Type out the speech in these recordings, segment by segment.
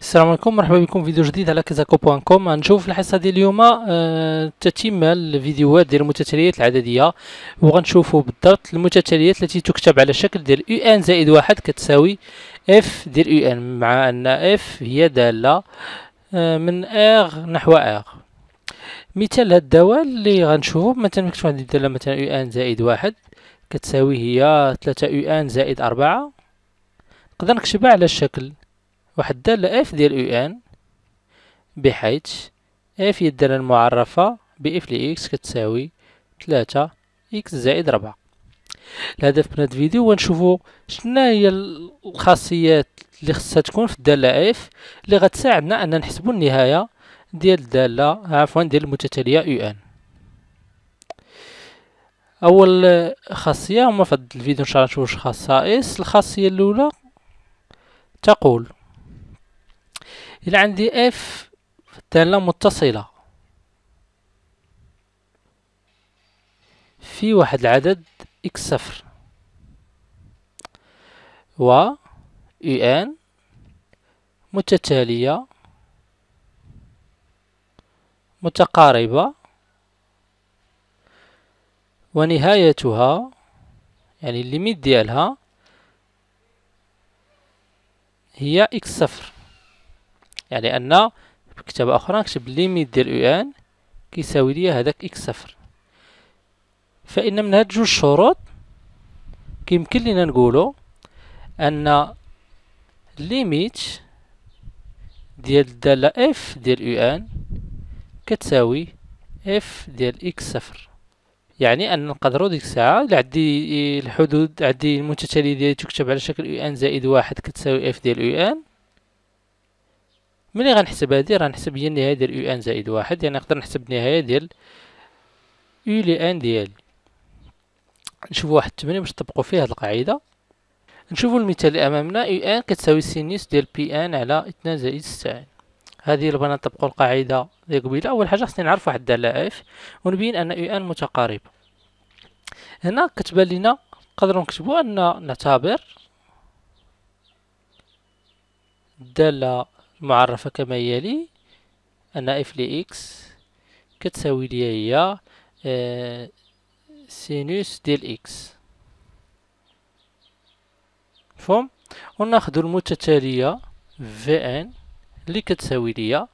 السلام عليكم مرحبا بكم في فيديو جديد على كازاكو كوم غنشوف الحصه ديال اليوم أه تتمه الفيديوهات ديال المتتاليات العدديه وغنشوفوا بالضبط المتتاليات التي تكتب على شكل ديال يو ان زائد واحد كتساوي اف ديال يو ان مع ان اف هي داله آه، من ار نحو ار مثال هاد الدواء اللي غنشوفو مثلا مكتوب عندي الداله مثلا او ان زائد واحد كتساوي هي تلاتة او ان زائد أربعة نقدر نكتبها على الشكل واحد الدالة اف ديال او ان بحيث اف هي الدالة المعرفة باف لإكس كتساوي تلاتة إكس زائد ربعة الهدف من هاد الفيديو هو نشوفو شناهي هي الخاصيات اللي خصها تكون في الدالة اف اللي غتساعدنا أننا نحسبو النهاية ديال الدالة عفوا ديال المتتالية يو ان اول خاصية هما في هاد الفيديو ان شاء الله خصائص الخاصية الاولى تقول الى عندي اف دالة متصلة في واحد العدد اكس صفر و يو ان متتالية متقاربة ونهايتها يعني الليميت ديالها هي اكس صفر يعني ان بكتابة اخرى نكتب الليميت ديال أو ان كيساوي ليا هذاك اكس صفر فان من هاد جوج شروط كيمكن لينا نقولو ان الليميت ديال الدالة اف ديال أو ان كتساوي اف ديال اكس صفر يعني ان نقدروا ديك الساعه اللي عندي الحدود عندي المتتاليه ديالي تكتب على شكل يو ان زائد واحد كتساوي اف ديال يو ان ملي غنحسب هادي راه نحسب هي النهايه ديال يو ان زائد واحد يعني نقدر نحسب النهايه ديال يو لي ان ديالي نشوف واحد التمرين باش نطبقوا فيه هاد القاعده نشوفوا المثال اللي امامنا يو ان كتساوي سينيس ديال بي ان على 2 زائد 6 ان هذه البنات تبقى القاعده ديال قبيله اول حاجه خصني نعرف واحد الدلائف ونبين ان يو ان متقاربه هنا كتبان لينا نقدروا نكتبوا ان نعتبر الداله المعرفه كما يلي ان اف لي اكس كتساوي ليا هي أه سينوس ديال اكس مفهوم وناخذ المتتاليه في ان اللي كتساوي ليا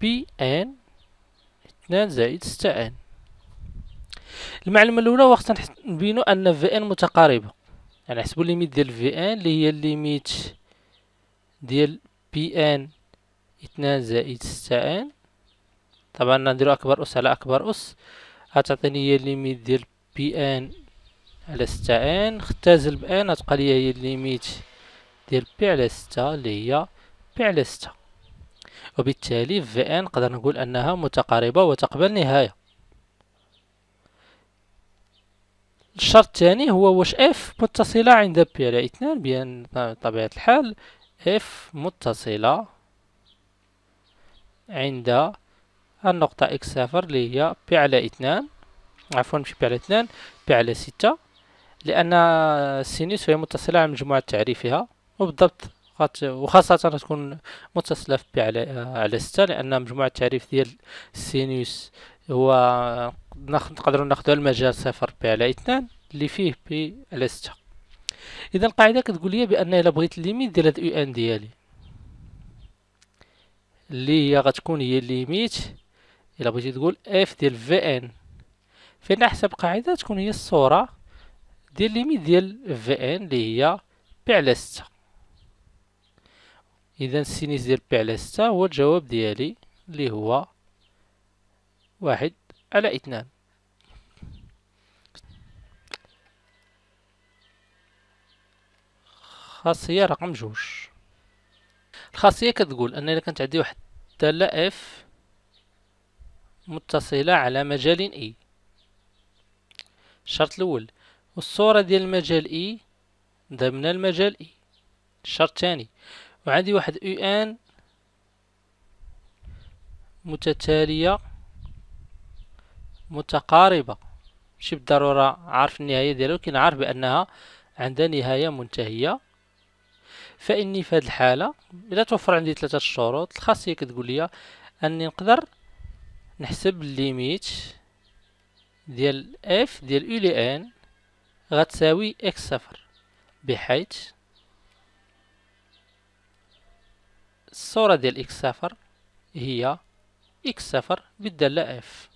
بي ان 2 زائد ستة ان المعلومة الأولى خصنا نبينو أن في ان متقاربة يعني نحسبوا ليميت ديال في ان اللي هي ليميت ديال بي ان 2 زائد ستة ان طبعا نديرو أكبر أس على أكبر أس غتعطيني هي ليميت ديال بي ان على ستة ان ختازل بان غتبقى ليا هي ليميت ديال بي على ستة اللي هي فعل ستة وبالتالي في ان نقدر نقول انها متقاربة وتقبل نهاية الشرط الثاني هو واش اف متصلة عند بي على اثنان بان بطبيعة الحال اف متصلة عند النقطة اكس صفر اللي هي بي على اثنان عفوا مش بي على اثنان بي على ستة لأن السينوس هي متصلة على مجموعة تعريفها وبالضبط فقط وخاصة تكون متصلة في على على ستة لأن مجموع التعريف ديال السينوس هو نقدروا ناخدو المجال صفر بي على اثنان اللي فيه بي على ستة إذا القاعدة كتقول لي بأن إلا بغيت الليميت ديال هاد أو ان ديالي اللي هي غتكون هي الليميت إلا بغيتي تقول اف ديال في ان فإن حسب قاعدة تكون هي الصورة ديال الليميت ديال في ان اللي هي بي على ستة إذا السينيس ديال بي على ستة هو الجواب ديالي اللي هو واحد على اثنان خاصية رقم جوج الخاصية كتقول أن إذا كانت عندي واحد الدالة اف متصلة على مجال اي e. الشرط الأول والصورة ديال المجال اي e ضمن المجال اي e. الشرط الثاني وعندي واحد يو ان متتالية متقاربة ماشي بالضرورة عارف النهاية ديالها ولكن عارف بأنها عندها نهاية منتهية فإني في هذه الحالة إلا توفر عندي ثلاثة الشروط الخاصية كتقول لي أني نقدر نحسب الليميت ديال اف ديال يو لي ان غتساوي اكس صفر بحيث الصورة ديال إكس صفر هي إكس صفر بالدالة إف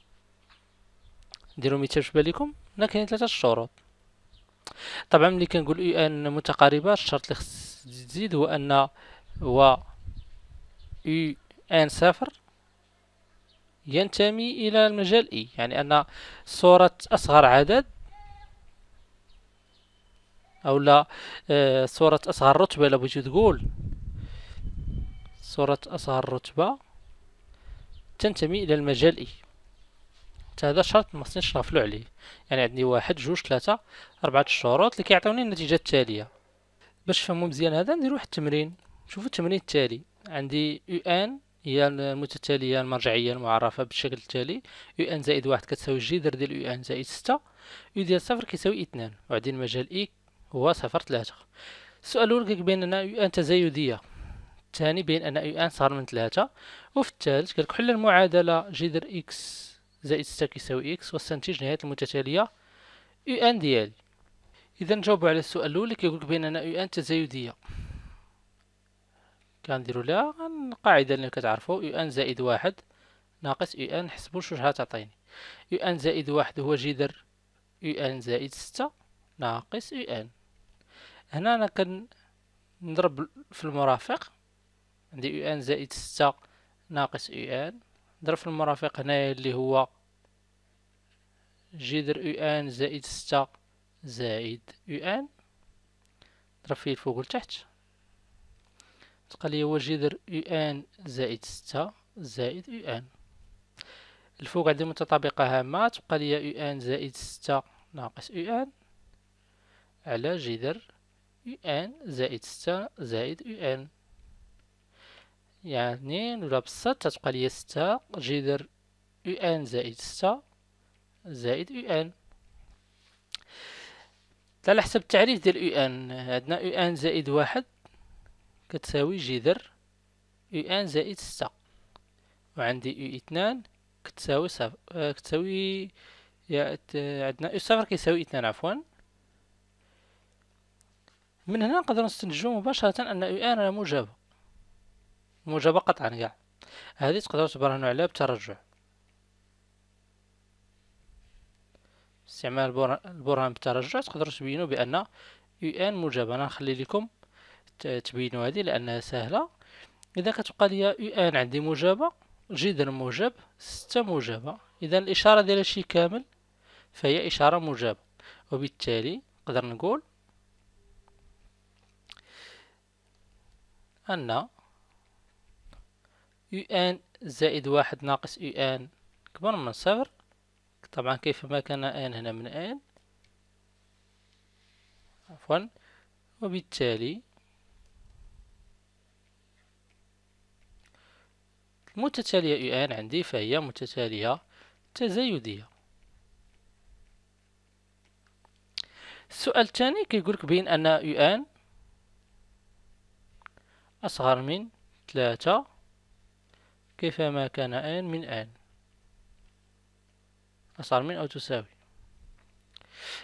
ديرو مثال في بالكم هنا كاين ثلاثة شروط طبعا ملي كنقول يو ان متقاربة الشرط اللي خص تزيد هو أن هو يو ان صفر ينتمي إلى المجال إي e، يعني أن صورة أصغر عدد أو لا آه، صورة أصغر رتبة لابغيتي تقول صورة أصغر رتبة تنتمي إلى المجال إي هذا شرط ما خصنيش نغفلو عليه يعني عندي واحد جوج ثلاثة أربعة الشروط اللي كيعطيوني النتيجة التالية باش تفهمو مزيان هذا ندير واحد التمرين شوفو التمرين التالي عندي يو ان هي المتتالية المرجعية المعرفة بالشكل التالي يو ان زائد واحد كتساوي جي درت ديال يو ان زائد ستة يو ديال صفر كيساوي اثنان وعندي المجال اي هو صفر ثلاثة السؤال الأول كيبين لنا يو ان تزايدية الثاني بين ان اي ان صغر من 3 وفي الثالث حل المعادلة جذر اكس زائد ستة كيساوي اكس واستنتج نهاية المتتالية اي ان ديالي اذا نجاوبوا على السؤال الاول اللي كيقولك بين ان اي ان تزايدية كنديروا لا القاعدة اللي كتعرفوا اي ان زائد واحد ناقص اي ان نحسبوا شنو تعطيني اي ان زائد واحد هو جذر اي ان زائد ستة ناقص اي ان هنا انا كنضرب في المرافق عندي يو ان زائد ستة ناقص يو ان نضرب في المرافق هنايا اللي هو جذر يو ان زائد ستة زائد يو ان نضرب فيه الفوق لتحت تبقى لي هو جذر يو ان زائد ستة زائد يو ان الفوق عندي متطابقة هامة تبقى لي يو ان زائد ستة ناقص يو ان على جذر يو ان زائد ستة زائد يو ان يعني اثنين ضرب ستة تبقى لي ستة جذر او ان زائد ستة زائد او ان على حسب التعريف ديال او ان عندنا او ان زائد واحد كتساوي جذر او ان زائد ستة وعندي أو اثنان كتساوي صفر آه، كتساوي عندنا أو صفر كيساوي اثنان عفوا من هنا نقدر نستنتجو مباشرة أن او ان راه موجبة موجبة قطعا كاع هذه تقدروا نوع عليها بالترجع استعمال البرهان بالترجع تقدر تبينوا بأن يو ان موجبة أنا نخلي لكم تبينوا هذه لأنها سهلة إذا كتبقى لي يو ان عندي موجبة جدر موجب ستة موجبة إذا الإشارة ديال الشيء كامل فهي إشارة موجبة وبالتالي نقدر نقول أن يو ان زائد واحد ناقص يو ان كبر من صفر طبعا كيفما كان ان هنا من ان عفوا وبالتالي المتتالية يو ان عندي فهي متتالية تزايدية السؤال الثاني كيقولك بين أن يو ان أصغر من ثلاثة كيفما كان آن من آن أصغر من أو تساوي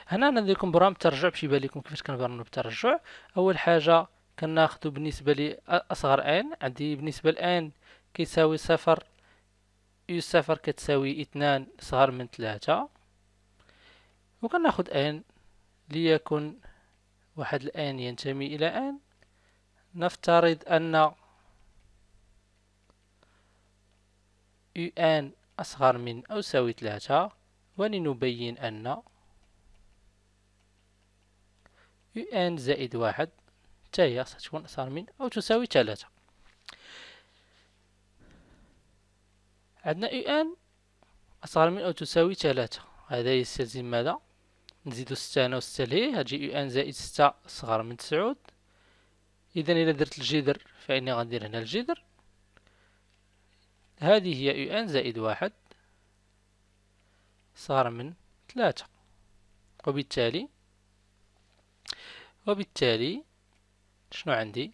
هنا ندير لكم برام ترجع باش يبان لكم كيفاش كنبرمجو بالترجع أول حاجة كناخدو بالنسبة لأصغر آن عندي بالنسبة لآن كيساوي صفر يو صفر كتساوي اثنان صغر من ثلاثة وكناخد آن ليكن واحد الآن ينتمي إلى آن نفترض أن يو ان أصغر من أو يساوي ثلاثة ولنبين أن يو ان زائد واحد تاهي هي ستكون أصغر من أو تساوي ثلاثة عندنا يو ان أصغر من أو تساوي ثلاثة هذا يستلزم ماذا نزيدو ستة أنا وستة ليه هتجي يو ان زائد ستة أصغر من تسعود إذا إلى درت الجذر فإني غندير هنا الجذر هذه هي يو ان زائد واحد صار من ثلاثة وبالتالي وبالتالي شنو عندي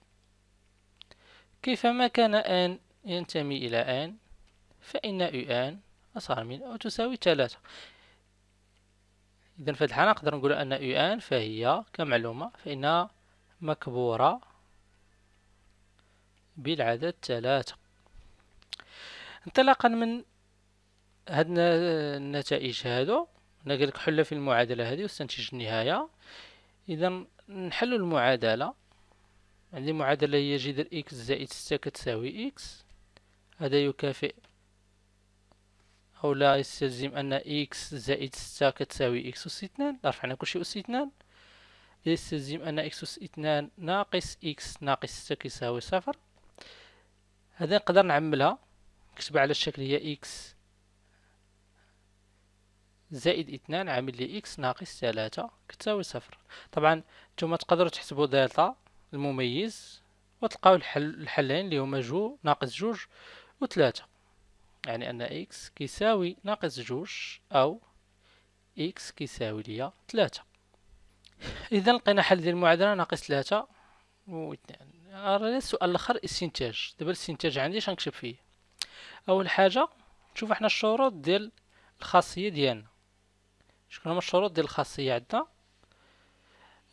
كيفما كان ان ينتمي إلى ان فإن يو ان أصغر من أو تساوي ثلاثة إذا في الحالة نقدر نقول أن يو ان فهي كمعلومة فإنها مكبورة بالعدد ثلاثة انطلاقا من هاد النتائج هادو انا قالك حل في المعادله هذه واستنتج النهايه اذا نحل المعادله عندي معادله هي جذر اكس زائد ستة كتساوي اكس هذا يكافئ او لا يستلزم ان اكس زائد ستة كتساوي اكس اس اثنان رفعنا كلشي اس اثنان يستلزم ان اكس اس اثنان ناقص اكس ناقص ستة كيساوي صفر هذا نقدر نعملها نكتبها على الشكل هي إكس زائد اثنان عامل لي إكس ناقص ثلاثة كتساوي صفر طبعا نتوما تقدروا تحسبوا دلتا المميز وتلقاو الحل الحلين اللي هما جو ناقص جوج وثلاثة يعني أن إكس كيساوي ناقص جوج أو إكس كيساوي ليا ثلاثة إذا لقينا حل ديال المعادلة ناقص ثلاثة و اثنان السؤال الآخر استنتاج دابا الاستنتاج عندي شنكتب فيه اول حاجه نشوف احنا الشروط ديال الخاصيه ديالنا شكون هما الشروط ديال الخاصيه عندنا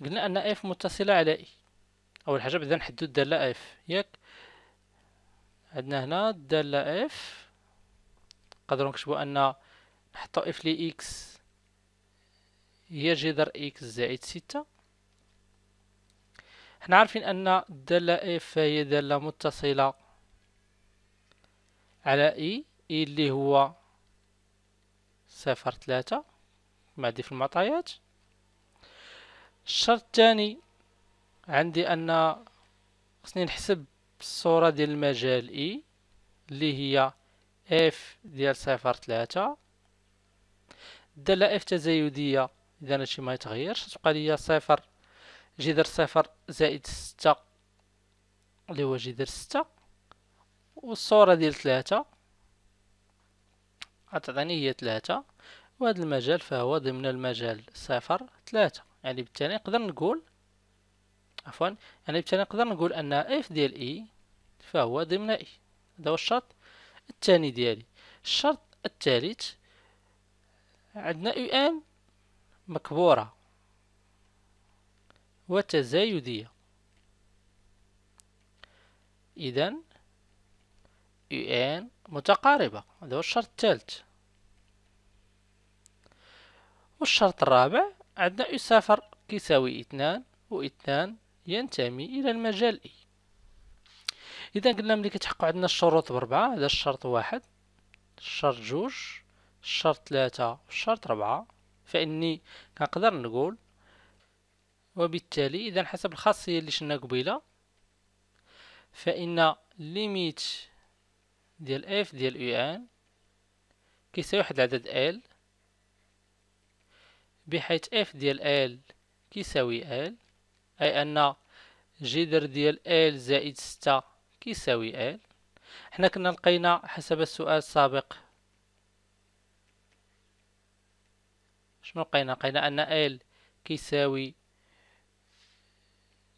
قلنا ان اف متصله على اي اول حاجه بدا نحددو الداله اف ياك عندنا هنا الداله اف نقدروا نكتبوا ان نحطو اف لي اكس هي جذر اكس زائد ستة حنا عارفين ان الداله اف هي داله متصله على اي اي اللي هو صفر ثلاثة معدي في المعطيات الشرط الثاني عندي ان خصني نحسب الصورة ديال المجال اي اللي هي اف ديال صفر ثلاثة الدالة اف تزايدية اذا هادشي ما يتغيرش تبقى ليا صفر جذر صفر زائد ستة اللي هو جذر ستة والصورة ديال ثلاثة غتعطيني هي ثلاثة وهذا المجال فهو ضمن المجال صفر ثلاثة يعني بالتالي نقدر نقول عفوا يعني بالتالي نقدر نقول ان اف ديال اي e فهو ضمن اي e. هذا هو الشرط الثاني ديالي الشرط الثالث عندنا يو ان مكبورة وتزايدية إذن يو ان متقاربة هذا هو الشرط الثالث والشرط الرابع عندنا يو صفر كيساوي اثنان واثنان ينتمي إلى المجال إي إذا قلنا ملي كتحقق عندنا الشروط بربعة هذا الشرط واحد الشرط جوج الشرط ثلاثة والشرط ربعة فإني كنقدر نقول وبالتالي إذا حسب الخاصية اللي شنا قبيلة فإن ليميت ديال اف ديال او ان كيساوي واحد العدد ال بحيث اف ديال ال كيساوي ال اي ان جذر ديال ال زائد ستة كيساوي ال حنا كنا لقينا حسب السؤال السابق شنو لقينا لقينا ان ال كيساوي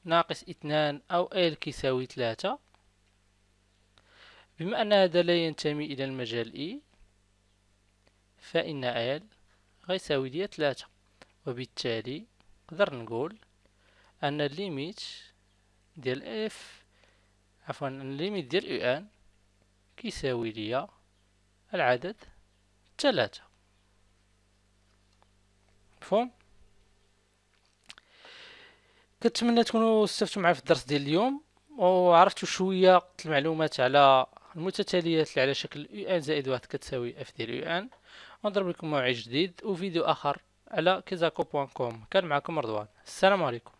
ناقص 2 او ال كيساوي 3 بما أن هذا لا ينتمي إلى المجال إي فإن آل غيساوي ليا ثلاثة وبالتالي نقدر نقول أن الليميت ديال إف عفوا الليميت ديال يو أن كيساوي ليا العدد ثلاثة مفهوم كنتمنى تكونوا استفدتوا معايا في الدرس ديال اليوم وعرفتوا شويه المعلومات على المتتاليات اللي على شكل يو ان زائد واحد كتساوي اف ديال يو ان ونضرب لكم موعد جديد وفيديو اخر على كيزاكو بوان كوم كان معكم رضوان السلام عليكم